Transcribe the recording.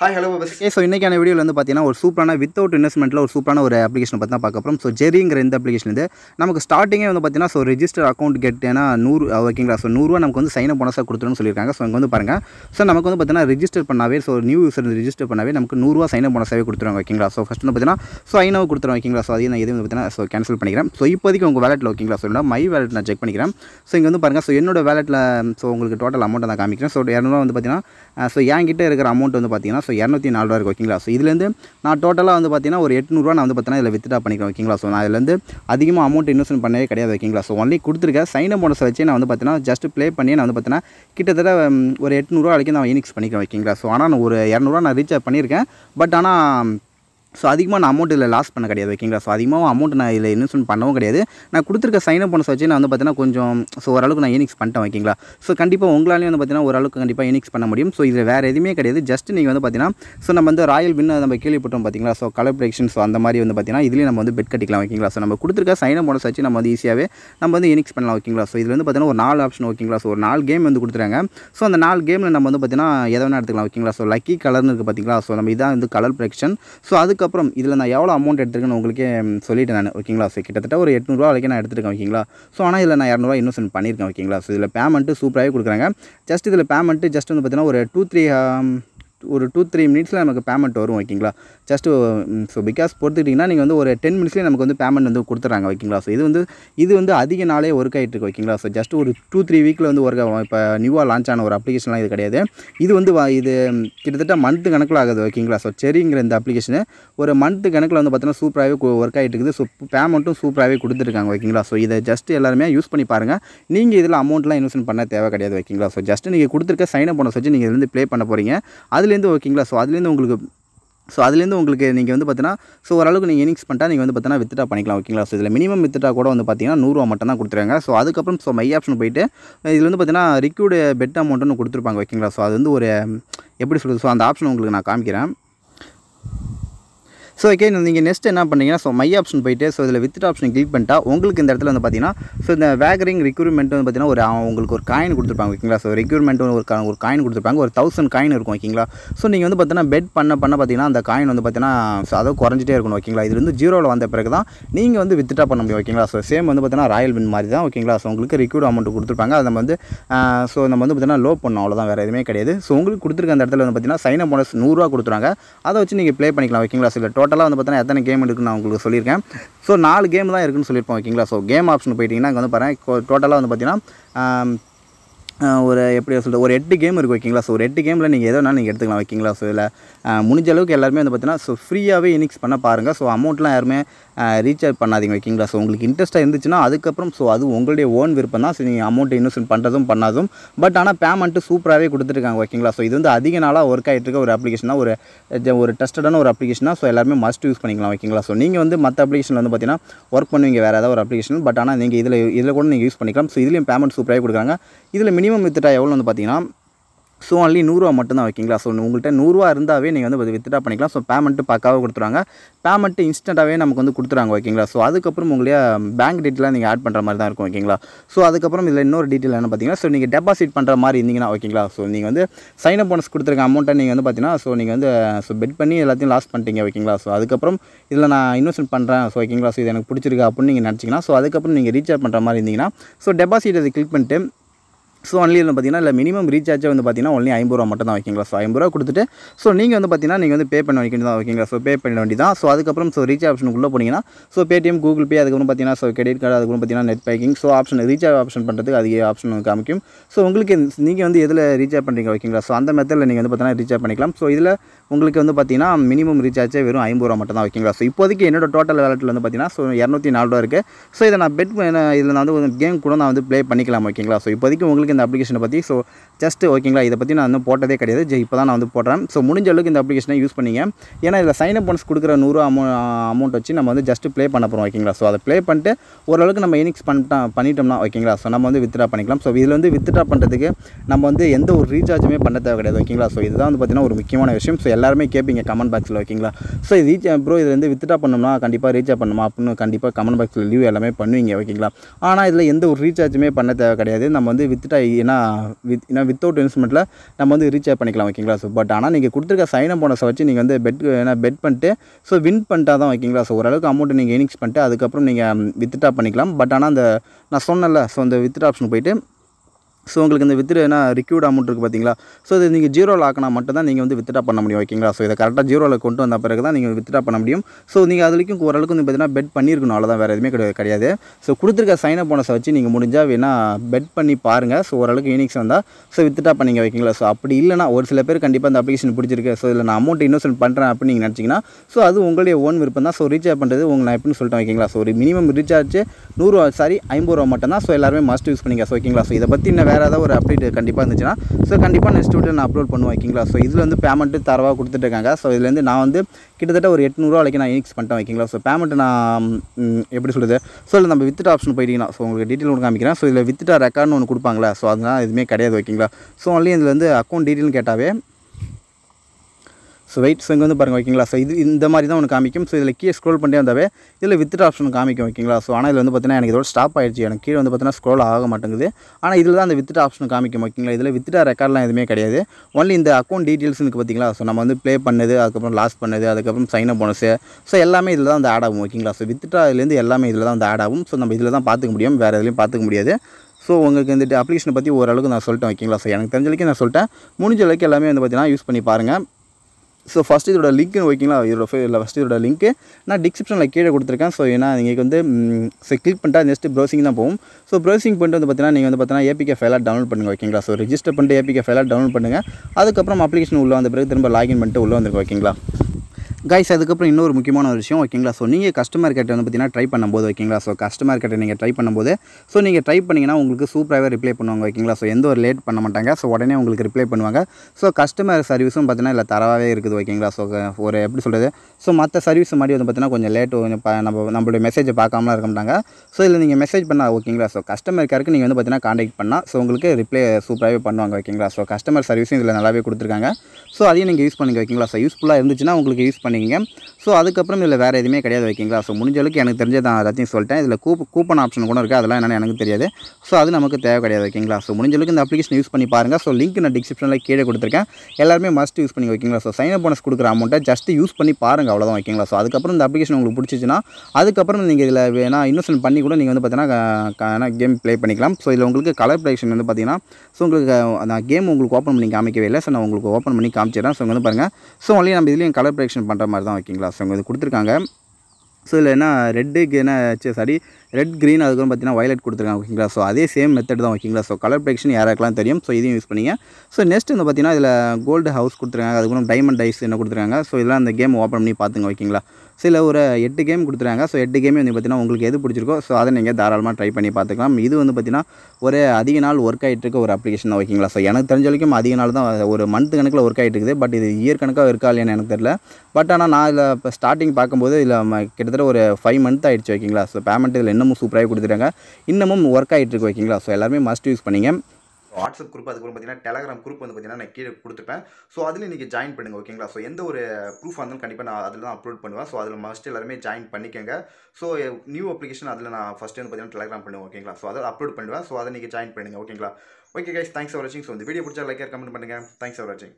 hi hello okay so இன்றைக்கான வீடியோவில் வந்து பார்த்தீங்கன்னா ஒரு சூப்பரான வித்தவுட் இன்வெஸ்ட்மெண்ட்டில் ஒரு சூப்பரான ஒரு அப்ளிகேஷன் பற்றி தான் பார்க்க அப்புறம் ஸோ ஜெரிங்கிற இந்த அப்ளிகேஷன் வந்து நமக்கு ஸ்டார்டிங்கே வந்து பார்த்தீங்கன்னா ஸோ ரிஜிஸ்டர் அக்கௌண்ட் கெட்டேன்னா நூறு ஓகேங்களா ஸோ நூறுரூவா நமக்கு வந்து சைன் அப் போனஸாக கொடுத்துருன்னு சொல்லியிருக்காங்க ஸோ இங்கே வந்து பாருங்கள் ஸோ நமக்கு வந்து பார்த்தீங்கன்னா ரிஜிஸ்டர் பண்ணாவே ஸோ நியூ யூசர் ரிஜிஸ்டர் பண்ணாவே நமக்கு நூறுரூவா சைன் அப் போனஸாகவே கொடுத்துருவாங்க ஓகேங்களா ஸோ ஃபஸ்ட் வந்து பார்த்தீங்கன்னா ஸோ ஐநோ கொடுத்துருவோம் ஓகேங்களா ஸோ அதே நான் எதுவும் பார்த்தீங்கன்னா ஸோ கேன்சல் பண்ணிக்கிறேன் ஸோ இப்போதைக்கு உங்கள் வேலெட்டில் ஓகேங்களா ஸோ மை வேலெட் நான் செக் பண்ணிக்கிறேன் ஸோ இங்கே வந்து பாருங்கள் ஸோ என்னோட வேலெட்டில் ஸோ உங்களுக்கு டோட்டல் அமௌண்ட்டை நான் காமிக்கிறேன் ஸோ இரநூறுவா வந்து பார்த்தீங்கன்னா ஸோ என்கிட்ட இருக்கிற அமௌண்ட் வந்து பார்த்திங்கன்னா ஸோ இரநூத்தி நாலு ரூபாய் ஓகேங்களா ஸோ இதுலேருந்து நான் டோட்டலாக வந்து பார்த்திங்கன்னா ஒரு எட்நூறுவா நான் வந்து பார்த்திங்கன்னா இதில் வித்ட்ரா பண்ணிக்கிறேன் ஓகேங்களா ஸோ நான் இதுலேருந்து அதிகமாக அமௌண்ட் இன்வெஸ்ட்மெண்ட் பண்ணவே கிடையாது ஓகேங்களா ஸோ ஒன்லி கொடுத்துருக்கேன் சைன் அப் போனஸை வச்சு நான் வந்து பார்த்திங்கன்னா ஜஸ்ட் ப்ளே பண்ணி நான் வந்து பார்த்திங்கன்னா கிட்டத்தட்ட ஒரு எட்நூறுவா வரைக்கும் நான் இனிக்ஸ் பண்ணிக்கிறேன் ஓகேங்களா ஸோ ஆனால் நான் ஒரு இரநூறுவா நான் ரீச் பண்ணியிருக்கேன் பட் ஆனால் ஸோ அதிகமாக நான் அமௌண்ட் இதில் லாஸ் பண்ண கிடையாது ஓகேங்களா ஸோ அதிகமாக அமௌண்ட் நான் இதில் இன்வெஸ்ட்மெண்ட் பண்ணவும் கிடையாது நான் கொடுத்துருக்க சைன் அப் பண்ண வச்சு நான் வந்து பார்த்தீங்கன்னா கொஞ்சம் ஸோ ஓரளவுக்கு நான் ஏனிக்ஸ் பண்ணிட்டேன் ஓகேங்களா ஸோ கண்டிப்பாக உங்களாலேயும் வந்து பார்த்தீங்கன்னா ஓரளவுக்கு கண்டிப்பாக ஏனிக்ஸ் பண்ண முடியும் ஸோ இதில் வேறு எதுவுமே கிடையாது ஜஸ்ட் நீங்கள் வந்து பார்த்தீங்கன்னா ஸோ நம்ம வந்து ராயல் வின் நம்ம கேள்விப்பட்டோம் பார்த்தீங்களா ஸோ கலர் ப்ரெடிக்ஷன் ஸோ அந்த மாதிரி வந்து பார்த்தீங்கன்னா இதுலேயே நம்ம வந்து பெட் கட்டிக்கலாம் ஓகேங்களா ஸோ நம்ம கொடுத்துருக்க சைன் அப் பண்ண வச்சு நம்ம வந்து ஈஸியாகவே நம்ம வந்து ஏனிக்ஸ் பண்ணலாம் ஓகேங்களா ஸோ இதில் வந்து பார்த்தீங்கன்னா ஒரு நாலு ஆப்ஷன் ஓகேங்களா ஸோ ஒரு நாலு கேம் வந்து கொடுத்துருக்காங்க ஸோ அந்த நாலு கேமில் நம்ம வந்து பார்த்தீங்கன்னா எதனா எடுத்துக்கலாம் ஓகேங்களா ஸோ லக்கி கலர்னு இருக்குது பார்த்தீங்களா ஸோ நம்ம இதான் வந்து கலர் ப்ரெடிக்ஷன் ஸோ அதுக்கு அதுக்கப்புறம் இதில் நான் எவ்வளோ அமௌண்ட் எடுத்துருக்கேன்னு உங்களுக்கே சொல்லிவிட்டேன் நான் ஓகேங்களா ஸோ கிட்டத்தட்ட ஒரு எட்நூறுவா வரைக்கும் நான் எடுத்துருக்கேன் ஓகேங்களா ஸோ ஆனால் இதில் நான் இரநூறுவா இன்வெஸ்ட் பண்ணியிருக்கேன் ஓகேங்களா ஸோ இதில் பேமெண்ட்டு சூப்பராகவே கொடுக்குறாங்க ஜஸ்ட் இதில் பேமெண்ட்டு ஜஸ்ட் வந்து பார்த்திங்கன்னா ஒரு டூ த்ரீ um, ஒரு டூ த்ரீ மினிட்ஸில் நமக்கு பேமெண்ட் வரும் ஓகேங்களா ஜஸ்ட்டு ஸோ பிகாஸ் பொறுத்துக்கிட்டிங்கன்னா நீங்கள் வந்து ஒரு டென் மினிட்ஸ்லேயே நமக்கு வந்து பேமெண்ட் வந்து கொடுத்துட்றாங்க ஓகேங்களா ஸோ இது வந்து இது வந்து அதிக நாளே ஒர்க் ஆகிட்டு இருக்கு ஓகேங்களா ஸோ ஜஸ்ட் ஒரு டூ த்ரீ வீக்கில் வந்து ஒர்க் ஆகும் இப்போ நியூவாக லான்ச் ஆன ஒரு அப்ளிகேஷன்லாம் இது கிடையாது இது வந்து இது கிட்டத்தட்ட மந்த்து கணக்கில் ஆகுது ஓகேங்களா ஸோ செரிங்கிற இந்த அப்ளிகேஷனு ஒரு மந்த்து கணக்கில் வந்து பார்த்தீங்கன்னா சூப்பராகவே ஒர்க் ஆகிட்டு இருக்குது ஸோ பேமெண்ட்டும் சூப்பராகவே கொடுத்துருக்காங்க ஓகேங்களா ஸோ இதை ஜஸ்ட் எல்லாருமே யூஸ் பண்ணி பாருங்கள் நீங்கள் இதில் அமௌண்ட்லாம் இன்வெஸ்ட் பண்ண தேவை கிடையாது ஓகேங்களா ஸோ ஜஸ்ட் நீங்கள் கொடுத்துருக்க சைன் அப் பண்ண வச்சு நீங்கள் இதுலேருந்து ப்ளே பண்ண போகிறீங்க அதுலேருந்து ஓகேங்களா ஸோ அதுலேருந்து உங்களுக்கு ஸோ அதுலேருந்து உங்களுக்கு நீங்கள் வந்து பார்த்தீங்கன்னா ஸோ ஓரளவுக்கு நீங்கள் இனிங்ஸ் பண்ணிட்டா நீங்கள் வந்து பார்த்தீங்கன்னா வித்துட்டா பண்ணிக்கலாம் ஓகேங்களா ஸோ இதில் மினிமம் வித்துட்டா கூட வந்து பார்த்தீங்கன்னா நூறுரூவா மட்டும் தான் கொடுத்துருக்காங்க ஸோ அதுக்கப்புறம் ஸோ மை ஆப்ஷன் போயிட்டு இதில் வந்து பார்த்தீங்கன்னா ரிக்யூடு பெட் அமௌண்ட்டுன்னு கொடுத்துருப்பாங்க ஓகேங்களா ஸோ அது வந்து ஒரு எப்படி சொல்கிறது ஸோ அந்த ஆப்ஷன் உங்களுக்கு நான் காமிக்கிறேன் ஸோ ஓகே நீங்கள் நெக்ஸ்ட் என்ன பண்ணீங்கன்னா ஸோ மை ஆப்ஷன் போயிட்டு ஸோ இதில் வித் ஆப்ஷன் கிளிக் பண்ணிட்டா உங்களுக்கு இந்த இடத்துல வந்து பார்த்தீங்கன்னா ஸோ இந்த வேகரிங் ரெக்யூர்மெண்ட் வந்து பார்த்தீங்கன்னா ஒரு உங்களுக்கு ஒரு காயின் கொடுத்துருப்பாங்க ஓகேங்களா ஸோ ரெக்யூர்மெண்ட் ஒரு ஒரு காயின் கொடுத்துருப்பாங்க ஒரு தௌசண்ட் காயின் இருக்கும் ஓகேங்களா ஸோ நீங்கள் வந்து பார்த்தீங்கன்னா பெட் பண்ண பண்ண பார்த்தீங்கன்னா அந்த காயின் வந்து பார்த்தீங்கன்னா ஸோ அதை குறைஞ்சிட்டே இருக்கணும் ஓகேங்களா இது வந்து ஜீரோவில் வந்த பிறகு தான் நீங்கள் வந்து வித்ட்ரா பண்ண முடியும் ஓகேங்களா ஸோ சேம் வந்து பார்த்தீங்கன்னா ராயல் வின் மாதிரி தான் ஓகேங்களா ஸோ உங்களுக்கு ரெக்யூர்ட் அமௌண்ட் கொடுத்துருப்பாங்க அதை நம்ம வந்து ஸோ நம்ம வந்து பார்த்தீங்கன்னா லோ பண்ணோம் அவ்வளோதான் வேறு எதுவுமே கிடையாது ஸோ உங்களுக்கு கொடுத்துருக்க அந்த இடத்துல வந்து பார்த்தீங்கன்னா சைன் போனஸ் நூறுரூவா கொடுத்துருவாங்க அதை வச்சு நீங்கள் ப்ளே பண்ணிக்கலாம் ஓகேங்களா ஸோ டோட்டலாக வந்து பார்த்தீங்கன்னா எத்தனை கேம் இருக்குன்னு நான் உங்களுக்கு சொல்லியிருக்கேன் ஸோ நாலு கேம் தான் இருக்குன்னு சொல்லியிருப்போம் ஓகேங்களா ஸோ கேம் ஆப்ஷன் போயிட்டிங்கன்னா அங்கே வந்து பாருங்கள் டோட்டலாக வந்து பார்த்தீங்கன்னா ஒரு எப்படி சொல்கிறது ஒரு எட்டு கேம் இருக்குது ஓகேங்களா ஸோ ஒரு எட்டு கேமில் நீங்கள் எதோ நீங்கள் எடுத்துக்கலாம் ஓகேங்களா ஸோ இதில் முடிஞ்ச அளவுக்கு எல்லாருமே வந்து பார்த்தீங்கன்னா ஸோ ஃப்ரீயாகவே இனிக்ஸ் பண்ண பாருங்கள் ஸோ அமௌண்ட்லாம் யாருமே ரீசார்ஜ் பண்ணாதீங்க ஓகேங்களா ஸோ உங்களுக்கு இன்ட்ரெஸ்ட்டாக இருந்துச்சுன்னா அதுக்கப்புறம் ஸோ அது உங்களுடைய ஓன் விருப்பம் தான் ஸோ நீங்கள் அமௌண்ட் இன்வெஸ்ட் பண்ணுறதும் பண்ணாதும் பட் ஆனால் பேமெண்ட்டு சூப்பராகவே கொடுத்துருக்காங்க ஓகேங்களா ஸோ இது வந்து அதிக நாளாக ஒர்க் ஆகிட்டு ஒரு அப்ளிகேஷன் ஒரு ஒரு டெஸ்டடான ஒரு அப்ளிகேஷனாக ஸோ எல்லாருமே மஸ்ட் யூஸ் பண்ணிக்கலாம் ஓகேங்களா ஸோ நீங்கள் வந்து மற்ற அப்ளிகேஷன் வந்து பார்த்தீங்கன்னா ஒர்க் பண்ணுவீங்க வேறு ஏதாவது ஒரு அப்ளிகேஷன் பட் ஆனால் நீங்கள் இதில் இதில் கூட நீங்கள் யூஸ் பண்ணிக்கலாம் ஸோ இதுலேயும் பேமெண்ட் சூப்பராகவே கொடுக்குறாங்க இதில் மினிமம் வித்துட்டா எவ்வளோ வந்து பார்த்தீங்கன்னா ஸோ ஒன்லி நூறுரூவா மட்டும்தான் ஓகேங்களா ஸோ உங்கள்கிட்ட நூறுரூவா இருந்தாவே நீங்கள் வந்து வித்ட்ரா பண்ணிக்கலாம் ஸோ பேமெண்ட்டு பக்காவாக கொடுத்துருவாங்க பேமெண்ட்டு இன்ஸ்டண்ட்டாகவே நமக்கு வந்து கொடுத்துறாங்க ஓகேங்களா ஸோ அதுக்கப்புறம் உங்களுடைய பேங்க் டீட்டெயிலாக நீங்கள் ஆட் பண்ணுற மாதிரி தான் இருக்கும் ஓகேங்களா ஸோ அதுக்கப்புறம் இதில் இன்னொரு டீட்டெயில் என்ன பார்த்தீங்கன்னா ஸோ நீங்கள் டெபாசிட் பண்ணுற மாதிரி இருந்தீங்கன்னா ஓகேங்களா ஸோ நீங்கள் வந்து சைன் அப் போனஸ் கொடுத்துருக்க அமௌண்ட்டை நீங்கள் வந்து பார்த்தீங்கன்னா ஸோ நீங்கள் வந்து ஸோ பெட் பண்ணி எல்லாத்தையும் லாஸ் பண்ணிட்டீங்க ஓகேங்களா ஸோ அதுக்கப்புறம் இதில் நான் இன்வெஸ்ட்மெண்ட் பண்ணுறேன் ஸோ ஓகேங்களா ஸோ இது எனக்கு பிடிச்சிருக்கா அப்படின்னு நீங்கள் நினச்சிங்கன்னா ஸோ அதுக்கப்புறம் நீங்கள் ரீசார்ஜ் பண்ணுற மாதிரி இருந்தீங்கன்னா ஸோ டெபாசிட் அதை கிளிக் பண்ணிட்டு ஸோ ஒன்லி வந்து பார்த்தீங்கன்னா இல்லை மினிமம் ரீசார்ஜே வந்து பார்த்தீங்கன்னா ஒன்லி ஐம்பது ரூபா மட்டும் தான் ஓகேங்களா ஸோ ஐம்பது ரூபா கொடுத்துட்டு ஸோ நீங்கள் வந்து பார்த்தீங்கன்னா நீங்கள் வந்து பே பண்ண வேண்டியது தான் ஓகேங்களா ஸோ பே பண்ண வேண்டி தான் ஸோ அதுக்கப்புறம் ஸோ ரீசார்ஜ் ஆப்ஷனுக்குள்ளே போனீங்கன்னா ஸோ பேடிஎம் கூகுள் பே அதுக்கப்புறம் பார்த்தீங்கன்னா ஸோ கிரெடிட் கார்டு அதுக்கப்புறம் பார்த்தீங்கன்னா net banking so option recharge option பண்ணுறதுக்கு அதிக ஆப்ஷன் காமிக்கும் ஸோ உங்களுக்கு நீங்கள் வந்து எதில் ரீசார்ஜ் பண்ணுறீங்க ஓகேங்களா ஸோ அந்த மெத்தடில் நீங்கள் வந்து பார்த்தீங்கன்னா ரீசார்ஜ் பண்ணிக்கலாம் ஸோ இதில் உங்களுக்கு வந்து பார்த்தீங்கன்னா மினிமம் ரீசார்ஜே வெறும் ஐம்பது ரூபா மட்டும் தான் ஓகேங்களா ஸோ இப்போதைக்கு என்னோட டோட்டல் வேலட்டில் வந்து பார்த்தீங்கன்னா ஸோ இரநூத்தி நாலு ரூபா இருக்குது ஸோ இதை நான் பெட் இதில் நான் வந்து கேம் கூட நான் வந்து ப்ளே பண்ணிக்கலாம் ஓகேங்களா ஸோ இப்போதைக்கு உங்களுக்கு இந்த அப்ளிகேஷனை பற்றி ஸோ ஜஸ்ட்டு ஓகேங்களா இதை பற்றி நான் வந்து போட்டதே கிடையாது இப்போ தான் நான் வந்து போடுறேன் ஸோ முடிஞ்ச அளவுக்கு இந்த அப்ளிகேஷனை யூஸ் பண்ணிங்க ஏன்னா இதில் சைன் அப் ஒன்ஸ் கொடுக்குற நூறு அமௌ அமௌண்ட் வச்சு நம்ம வந்து ஜஸ்ட்டு ப்ளே பண்ண போகிறோம் ஓகேங்களா ஸோ அதை ப்ளே பண்ணிட்டு ஓரளவுக்கு நம்ம இனிக்ஸ் பண்ணிட்டோம் பண்ணிட்டோம்னா ஓகேங்களா ஸோ நம்ம வந்து வித்ட்ரா பண்ணிக்கலாம் ஸோ இதில் வந்து வித்ட்ரா பண்ணுறதுக்கு நம்ம வந்து எந்த ஒரு ரீசார்ஜுமே பண்ண தேவை கிடையாது ஓகேங்களா ஸோ இதுதான் வந்து பார்த்திங்கன்னா ஒரு முக்கியமான விஷயம் ஸோ எல்லாருமே கேட்பீங்க கமெண்ட் பாக்ஸில் ஓகேங்களா ஸோ இது ரீச் ப்ரோ இது வந்து வித்ட்ரா பண்ணோம்னா கண்டிப்பாக ரீசார்ஜ் பண்ணுமா அப்படின்னு கண்டிப்பாக கமெண்ட் பாக்ஸில் லீவ் எல்லாமே பண்ணுவீங்க ஓகேங்களா ஆனால் இதில் எந்த ஒரு ரீசார்ஜுமே பண்ண தேவை கிடையாது நம்ம வந்து வித்ட்ரா ஏன்னா வித் ஏன்னா வித்தவுட் இன்வெஸ்ட்மெண்ட்டில் நம்ம வந்து ரீச் பண்ணிக்கலாம் ஓகேங்களா ஸோ பட் ஆனால் நீங்கள் கொடுத்துருக்க சைனப் போனஸை வச்சு நீங்கள் வந்து பெட் ஏன்னா பெட் பண்ணிட்டு ஸோ வின் பண்ணிட்டா தான் ஓகேங்களா ஸோ ஓரளவுக்கு அமௌண்ட்டு நீங்கள் இனிக்ஸ் பண்ணிட்டு அதுக்கப்புறம் நீங்கள் வித்ட்ரா பண்ணிக்கலாம் பட் ஆனால் அந்த நான் சொன்னல ஸோ அந்த வித்ட்ரா ஆப்ஷன் போயிட்டு ஸோ உங்களுக்கு இந்த வித்ரு என்ன ரிக்யூட் அமௌண்ட் இருக்குது பார்த்தீங்களா ஸோ இது நீங்கள் ஜீரோவில் ஆக்கினா மட்டும் தான் நீங்கள் வந்து வித்ட்ரா பண்ண முடியும் ஓகேங்களா ஸோ இதை கரெக்டாக ஜீரோவில் கொண்டு வந்த பிறகு தான் நீங்கள் வித்ட்ரா பண்ண முடியும் ஸோ நீங்கள் அதுலேயும் ஓரளவுக்கு வந்து பார்த்தீங்கன்னா பெட் பண்ணியிருக்கணும் அவ்வளோதான் வேறு எதுவுமே கிடையாது கிடையாது ஸோ கொடுத்துருக்க சைனப் போனஸை வச்சு நீங்கள் முடிஞ்சால் வேணால் பெட் பண்ணி பாருங்கள் ஸோ ஓரளவுக்கு யூனிக்ஸ் வந்தால் ஸோ வித்ட்ரா பண்ணிங்க ஓகேங்களா ஸோ அப்படி இல்லைனா ஒரு சில பேர் கண்டிப்பாக அந்த அப்ளிகேஷன் பிடிச்சிருக்கு ஸோ இதில் நான் அமௌண்ட் இன்வெஸ்ட்மெண்ட் பண்ணுறேன் அப்படின்னு நீங்கள் நினச்சிங்கன்னா ஸோ அது உங்களுடைய ஓன் விருப்பம் தான் ஸோ ரீசார்ஜ் பண்ணுறது உங்கள் நான் எப்படின்னு சொல்லிட்டேன் ஓகேங்களா ஸோ ஒரு மினிமம் ரீசார்ஜ் நூறுரூவா சாரி ஐம்பது ரூபா மட்டும் தான் ஸோ எல்லாருமே மஸ்ட் யூஸ் பண்ணிங்க ஸோ ஓகேங்களா ஸோ இதை பற்றி என்ன வேறு ஏதாவது ஒரு அப்டேட் கண்டிப்பாக இருந்துச்சுன்னா ஸோ கண்டிப்பாக நெக்ஸ்ட் வீட்டில் நான் அப்லோட் பண்ணுவேன் வைக்கிங்களா ஸோ இதில் வந்து பேமெண்ட்டு தரவாக கொடுத்துட்டு இருக்காங்க ஸோ இதுலேருந்து நான் வந்து கிட்டத்தட்ட ஒரு எட்நூறுவா வரைக்கும் நான் யூனிக்ஸ் பண்ணிட்டேன் வைக்கிங்களா ஸோ பேமெண்ட் நான் எப்படி சொல்கிறது ஸோ இல்லை நம்ம வித்துட்டு ஆப்ஷன் போயிட்டீங்கன்னா ஸோ உங்களுக்கு டீட்டெயில் ஒன்று காமிக்கிறேன் ஸோ இதில் வித்துட்டா ரெக்கார்ட்னு ஒன்று கொடுப்பாங்களா ஸோ அதனால் எதுவுமே கிடையாது ஓகேங்களா ஸோ ஒன்லி இதில் வந்து அக்கௌண்ட் டீட்டெயில் கேட்டாவே ஸோ வெயிட்ஸ் இங்கே வந்து பாருங்கள் ஓகேங்களா ஸோ இது இந்த மாதிரி தான் ஒன்று காமிக்கும் ஸோ இதில் கீழே ஸ்க்ரோல் பண்ணிட்டே வந்தாவே இதில் வித்ட்ரா ஆப்ஷன் காமிக்கும் ஓகேங்களா ஸோ ஆனால் இதில் வந்து பார்த்தீங்கன்னா எனக்கு இதோட ஸ்டாப் ஆயிடுச்சு எனக்கு கீழே வந்து பார்த்தீங்கன்னா ஸ்க்ரோல் ஆக மாட்டேங்குது ஆனால் இதில் தான் அந்த வித்ட்ரா ஆப்ஷன் காமிக்கும் ஓகேங்களா இதில் வித்ட்ரா ரெக்கார்ட்லாம் எதுவுமே கிடையாது ஒன்லி இந்த அக்கௌண்ட் டீட்டெயில்ஸ் இருக்குது பார்த்தீங்களா ஸோ நம்ம வந்து ப்ளே பண்ணது அதுக்கப்புறம் லாஸ் பண்ணது அதுக்கப்புறம் சைன் அப் போனஸு ஸோ எல்லாமே இதில் தான் அந்த ஆட் ஆகும் ஓகேங்களா ஸோ வித்ட்ராலேருந்து எல்லாமே இதில் தான் அந்த ஆட் ஆகும் ஸோ நம்ம இதில் தான் பார்த்துக்க முடியும் வேறு எதுலையும் பார்த்துக்க முடியாது ஸோ உங்களுக்கு இந்த அப்ளிகேஷனை பற்றி ஓரளவுக்கு நான் சொல்லிட்டேன் ஓகேங்களா ஸோ எனக்கு தெரிஞ்சளவுக்கு நான் சொல்லிட்டேன் முடிஞ்ச அளவுக்கு எல்லாமே வந்து பார்த்தீங்கன்னா யூஸ் பண்ணி பாருங்கள் ஸோ ஃபஸ்ட் இதோட லிங்க்னு ஓகேங்களா இதோட ஃபஸ்ட் இதோட லிங்க்கு நான் டிஸ்கிரிப்ஷனில் கீழே கொடுத்துருக்கேன் ஸோ ஏன்னா நீங்கள் வந்து ஸோ கிளிக் பண்ணிட்டா நெக்ஸ்ட் ப்ரௌசிங் தான் போகும் ஸோ ப்ரௌசிங் பண்ணிட்டு வந்து பார்த்தீங்கன்னா நீங்கள் வந்து பார்த்தீங்கன்னா ஏபிகே ஃபைலாக டவுன்லோட் பண்ணுங்க ஓகேங்களா ஸோ ரிஜிஸ்டர் பண்ணிட்டு ஏபிகே ஃபைலாக டவுன்லோட் பண்ணுங்கள் அதுக்கப்புறம் அப்ளிகேஷன் உள்ளே வந்த பிறகு திரும்ப லாகின் பண்ணிட்டு உள்ளே வந்துருக்கு ஓகேங்களா கைஸ் அதுக்கப்புறம் இன்னொரு முக்கியமான ஒரு விஷயம் ஓகேங்களா ஸோ நீங்கள் கஸ்டமர் கேட்டை வந்து பார்த்தீங்கன்னா ட்ரை பண்ணும்போது ஓகேங்களா ஸோ கஸ்டமர் கேட்டை நீங்கள் ட்ரை பண்ணும்போது ஸோ நீங்கள் ட்ரை பண்ணிங்கன்னா உங்களுக்கு சூப்பராகவே ரிப்ளை பண்ணுவாங்க ஓகேங்களா ஸோ எந்த ஒரு லேட் பண்ண மாட்டாங்க ஸோ உடனே உங்களுக்கு ரிப்ளை பண்ணுவாங்க ஸோ கஸ்டமர் சர்வீஸும் பார்த்தீங்கன்னா இல்லை தரவாகவே இருக்குது ஓகேங்களா ஸோ ஒரு எப்படி சொல்கிறது ஸோ மற்ற சர்வீஸ் மாதிரி வந்து பார்த்தீங்கன்னா கொஞ்சம் லேட் நம்ம நம்மளுடைய மெசேஜை பார்க்காமலாம் இருக்க மாட்டாங்க ஸோ இதில் நீங்கள் மெசேஜ் பண்ணால் ஓகேங்களா ஸோ கஸ்டமர் கேருக்கு நீங்கள் வந்து பார்த்தீங்கன்னா காண்டாக்ட் பண்ணால் ஸோ உங்களுக்கு ரிப்ளை சூப்பராகவே பண்ணுவாங்க ஓகேங்களா ஸோ கஸ்டமர் சர்வீஸும் இதில் நல்லாவே கொடுத்துருக்காங்க ஸோ அதையும் நீங்கள் யூஸ் பண்ணுங்க ஓகேங்களா ஸோ யூஸ்ஃபுல்லாக இருந்துச்சுன்னா உங்களுக்கு யூஸ் பண்ணி பண்ணிக்கங்க ஸோ அதுக்கப்புறம் இதில் வேறு எதுவுமே கிடையாது ஓகேங்களா ஸோ முடிஞ்ச அளவுக்கு எனக்கு தெரிஞ்சது நான் எல்லாத்தையும் சொல்லிட்டேன் இதில் கூப் கூப்பன் ஆப்ஷன் கூட இருக்குது அதெல்லாம் என்னென்ன எனக்கு தெரியாது ஸோ அது நமக்கு தேவை கிடையாது ஓகேங்களா ஸோ முடிஞ்ச அளவுக்கு இந்த அப்ளிகேஷன் யூஸ் பண்ணி பாருங்கள் ஸோ லிங்க் நான் டிஸ்கிரிப்ஷனில் கீழே கொடுத்துருக்கேன் எல்லாருமே மஸ்ட் யூஸ் பண்ணி வைக்கிங்களா ஸோ சைன் அப் போனஸ் கொடுக்குற அமௌண்ட்டை ஜஸ்ட் யூஸ் பண்ணி பாருங்கள் அவ்வளோதான் ஓகேங்களா ஸோ அதுக்கப்புறம் இந்த அப்ளிகேஷன் உங்களுக்கு பிடிச்சிச்சின்னா அதுக்கப்புறம் நீங்கள் இதில் வேணால் இன்வெஸ்ட்மெண்ட் பண்ணி கூட நீங்கள் வந்து பார்த்தீங்கன்னா கேம் ப்ளே பண்ணிக்கலாம் ஸோ இதில் உங்களுக்கு கலர் ப்ளேஷன் வந்து பார்த்தீங்கன்னா ஸோ உங்களுக்கு அந்த கேம் உங்களுக்கு ஓப்பன் பண்ணி காமிக்கவே இல்லை ஸோ நான் உங்களுக்கு ஓப்பன் பண்ணி காமிச்சிடறேன் ஸோ வந்து பாருங்கள் ஸோ ஒன்லி நம்ம இதுலேயும் கலர் ப்ரொடக்ஷன் பண்ணுறோம் பண்ணுற மாதிரி தான் ஓகேங்களா ஸோ இது கொடுத்துருக்காங்க ஸோ இதில் என்ன ரெட்டுக்கு என்ன சாரி ரெட் க்ரீன் அதுக்கப்புறம் பார்த்தீங்கன்னா வயலட் கொடுத்துருக்காங்க ஓகேங்களா ஸோ அதே சேம் மெத்தட் தான் ஓகேங்களா ஸோ கலர் ப்ரெடிக்ஷன் யாராக்கெல்லாம் தெரியும் ஸோ இதையும் யூஸ் பண்ணிங்க ஸோ நெக்ஸ்ட் வந்து பார்த்தீங்கன்னா இதில் கோல்டு ஹவுஸ் கொடுத்துருக்காங்க அதுக்கப்புறம் டைமண்ட் டைஸ் என்ன கொடுத்துருக்காங்க ஸோ இதெல்லாம் அந்த கேம் ஓப்பன் பண்ணி பார்த்துங்க ஓகேங்களா சில ஒரு எட்டு கேம் கொடுத்துருக்காங்க ஸோ எட்டு கேமே வந்து பார்த்திங்கன்னா உங்களுக்கு எது பிடிச்சிருக்கோ ஸோ அதை நீங்கள் தாராளமாக ட்ரை பண்ணி பார்த்துக்கலாம் இது வந்து பார்த்திங்கன்னா ஒரு அதிக நாள் ஒர்க் ஆகிட்டு இருக்க ஒரு அப்ளிகேஷன் தான் ஓகேங்களா ஸோ எனக்கு தெரிஞ்ச வரைக்கும் அதிக நாள் தான் ஒரு மந்த் கணக்கில் ஒர்க் ஆகிட்டு இருக்குது பட் இது இயர் கணக்காக இருக்கா இல்லையான்னு எனக்கு தெரில பட் ஆனால் நான் இதில் இப்போ ஸ்டார்டிங் பார்க்கும்போது இதில் கிட்டத்தட்ட ஒரு ஃபைவ் மந்த் ஆகிடுச்சு ஓகேங்களா ஸோ பேமெண்ட் இதில் இன்னமும் சூப்பராகவே கொடுத்துருக்காங்க இன்னமும் ஒர்க் ஆகிட்டு இருக்கு ஓகேங்களா ஸோ எல்லாருமே மஸ்ட் யூஸ் பண்ணிங்க வாட்ஸ்அப் குரூப் அதுக்கப்புறம் பார்த்தீங்கன்னா டெலகிராம் குரூப் வந்து பார்த்தீங்கன்னா நான் கீழே கொடுத்துப்பேன் ஸோ அதில் நீங்கள் ஜாயின் பண்ணுங்கள் ஓகேங்களா ஸோ எந்த ஒரு ப்ரூஃப் வந்தாலும் கண்டிப்பாக நான் அதில் தான் அப்லோட் பண்ணுவேன் ஸோ அதில் மஸ்ட் எல்லாருமே ஜாயின் பண்ணிக்கோங்க ஸோ நியூ அப்ளிகேஷன் அதில் நான் ஃபஸ்ட்டு வந்து பார்த்தீங்கன்னா டெலகிராம் பண்ணுவேன் ஓகேங்களா ஸோ அதில் அப்லோட் பண்ணுவேன் ஸோ அதை நீங்கள் ஜாயின் பண்ணுங்கள் ஓகேங்களா ஓகே கைஸ் தேங்க்ஸ் ஃபார் வாட்சிங் ஸோ இந்த வீடியோ பிடிச்சா லைக் கமெண்ட் பண்ணுங்கள் தேங்க்ஸ் ஃபார் வாட்சிங்